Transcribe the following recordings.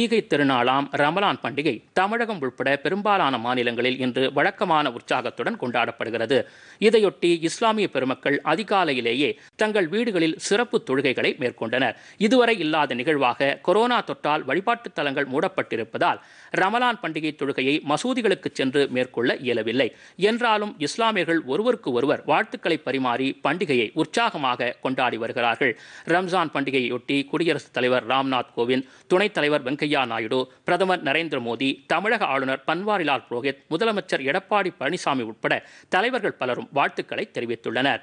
ஈகை திருநாளாம் ரமலான் பண்டிகை தமிழகம் உட்பட பெரும்பாலான மாநிலங்களில் இன்று வழக்கமான உற்சாகத்துடன் கொண்டாடப்படுகிறது இதையொட்டி இஸ்லாமிய பெருமக்கள் அதிகாலையிலேயே தங்கள் வீடுகளில் சிறப்பு தொழுகைகளை மேற்கொண்டனர் இதுவரை இல்லாத நிகழ்வாக கொரோனா தொற்றால் வழிபாட்டுத் தலங்கள் மூடப்பட்டிருப்பதால் ரமலான் பண்டிகை தொழுகையை மசூதிகளுக்கு சென்று மேற்கொள்ள இயலவில்லை என்றாலும் இஸ்லாமியர்கள் ஒருவருக்கு ஒருவர் வாழ்த்துக்களை பரிமாறி பண்டிகையை உற்சாகமாக கொண்டாடி வருகிறார்கள் ரம்ஜான் பண்டிகையொட்டி குடியரசுத் தலைவர் ராம்நாத் கோவிந்த் துணைத் தலைவர் வெங்கையா நாயுடு பிரதமர் நரேந்திர மோடி தமிழக ஆளுநர் பன்வாரிலால் புரோஹித் முதலமைச்சர் எடப்பாடி பழனிசாமி உட்பட தலைவர்கள் பலரும் வாழ்த்துக்களை தெரிவித்துள்ளனர்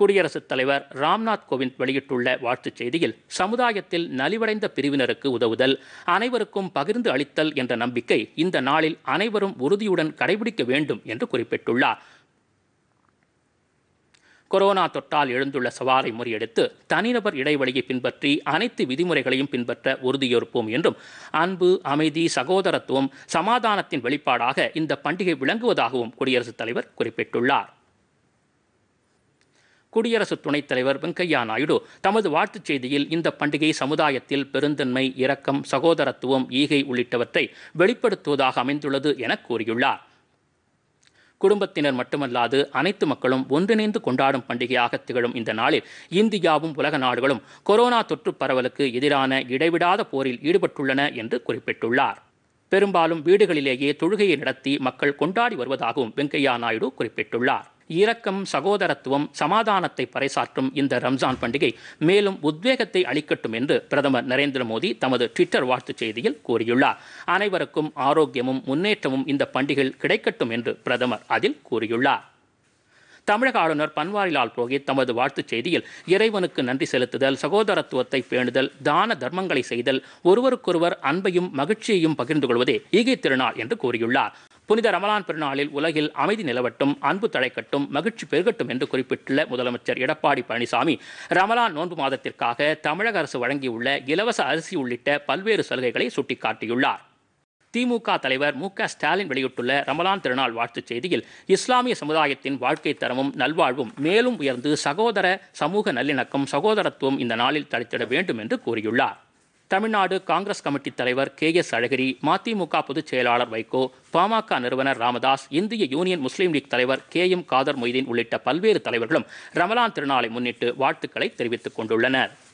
குடியரசுத் தலைவர் ராம்நாத் கோவிந்த் வெளியிட்டுள்ள வாழ்த்துச் செய்தியில் சமுதாயத்தில் நலிவடைந்த பிரிவினருக்கு உதவுதல் அனைவருக்கும் பகிர்ந்து அளித்தல் என்ற நம்பிக்கை இந்த நாளில் அனைவரும் உறுதியுடன் கடைபிடிக்க வேண்டும் என்று குறிப்பிட்டுள்ளார் கொரோனா தொட்டால் எழுந்துள்ள சவாலை முறியடித்து தனிநபர் இடைவெளியை பின்பற்றி அனைத்து விதிமுறைகளையும் பின்பற்ற உறுதியேற்போம் என்றும் அன்பு அமைதி சகோதரத்துவம் சமாதானத்தின் வெளிப்பாடாக இந்த பண்டிகை விளங்குவதாகவும் குடியரசுத் தலைவர் குறிப்பிட்டுள்ளார் குடியரசு துணைத் தலைவர் வெங்கையா நாயுடு தமது வாழ்த்துச் செய்தியில் இந்த பண்டிகை சமுதாயத்தில் பெருந்தன்மை இரக்கம் சகோதரத்துவம் ஈகை உள்ளிட்டவற்றை வெளிப்படுத்துவதாக அமைந்துள்ளது என கூறியுள்ளார் குடும்பத்தினர் மட்டுமல்லாது அனைத்து மக்களும் ஒன்றிணைந்து கொண்டாடும் பண்டிகையாக திகழும் இந்த நாளில் இந்தியாவும் உலக நாடுகளும் கொரோனா தொற்று பரவலுக்கு எதிரான இடைவிடாத போரில் ஈடுபட்டுள்ளன என்று குறிப்பிட்டுள்ளார் பெரும்பாலும் வீடுகளிலேயே தொழுகையை நடத்தி மக்கள் கொண்டாடி வருவதாகவும் வெங்கையா நாயுடு குறிப்பிட்டுள்ளார் இரக்கம் சகோதரத்துவம் சமாதானத்தை பறைசாற்றும் இந்த ரம்ஜான் பண்டிகை மேலும் உத்வேகத்தை அளிக்கட்டும் என்று பிரதமர் நரேந்திர மோடி தமது ட்விட்டர் வாழ்த்துச் செய்தியில் கூறியுள்ளார் அனைவருக்கும் ஆரோக்கியமும் முன்னேற்றமும் இந்த பண்டிகையில் கிடைக்கட்டும் என்று பிரதமர் அதில் கூறியுள்ளார் தமிழக ஆளுநர் பன்வாரிலால் புரோஹித் தமது வாழ்த்துச் செய்தியில் இறைவனுக்கு நன்றி செலுத்துதல் சகோதரத்துவத்தை பேணுதல் தான தர்மங்களை செய்தல் ஒருவருக்கொருவர் அன்பையும் மகிழ்ச்சியையும் பகிர்ந்து கொள்வதே ஈகை திருநாள் என்று கூறியுள்ளார் புனித ரமலான் பெருநாளில் உலகில் அமைதி நிலவட்டும் அன்பு தழைக்கட்டும் மகிழ்ச்சி பெருகட்டும் என்று குறிப்பிட்டுள்ள முதலமைச்சர் எடப்பாடி பழனிசாமி ரமலான் நோன்பு மாதத்திற்காக தமிழக அரசு வழங்கியுள்ள இலவச அரிசி உள்ளிட்ட பல்வேறு சலுகைகளை சுட்டிக்காட்டியுள்ளார் திமுக தலைவர் மு க ஸ்டாலின் வெளியிட்டுள்ள ரமலான் திருநாள் வாழ்த்துச் செய்தியில் இஸ்லாமிய சமுதாயத்தின் வாழ்க்கை தரமும் நல்வாழ்வும் மேலும் உயர்ந்து சகோதர சமூக நல்லிணக்கம் சகோதரத்துவம் இந்த நாளில் தடுத்திட வேண்டும் என்று கூறியுள்ளார் தமிழ்நாடு காங்கிரஸ் கமிட்டி தலைவர் கே எஸ் அழகிரி மதிமுக பொதுச் செயலாளர் வைகோ பாமக நிறுவனர் ராமதாஸ் இந்திய யூனியன் முஸ்லீம் லீக் தலைவர் கே எம் காதர் மொய்தீன் உள்ளிட்ட பல்வேறு தலைவர்களும் ரமலான் திருநாளை முன்னிட்டு வாழ்த்துக்களை தெரிவித்துக் கொண்டுள்ளனர்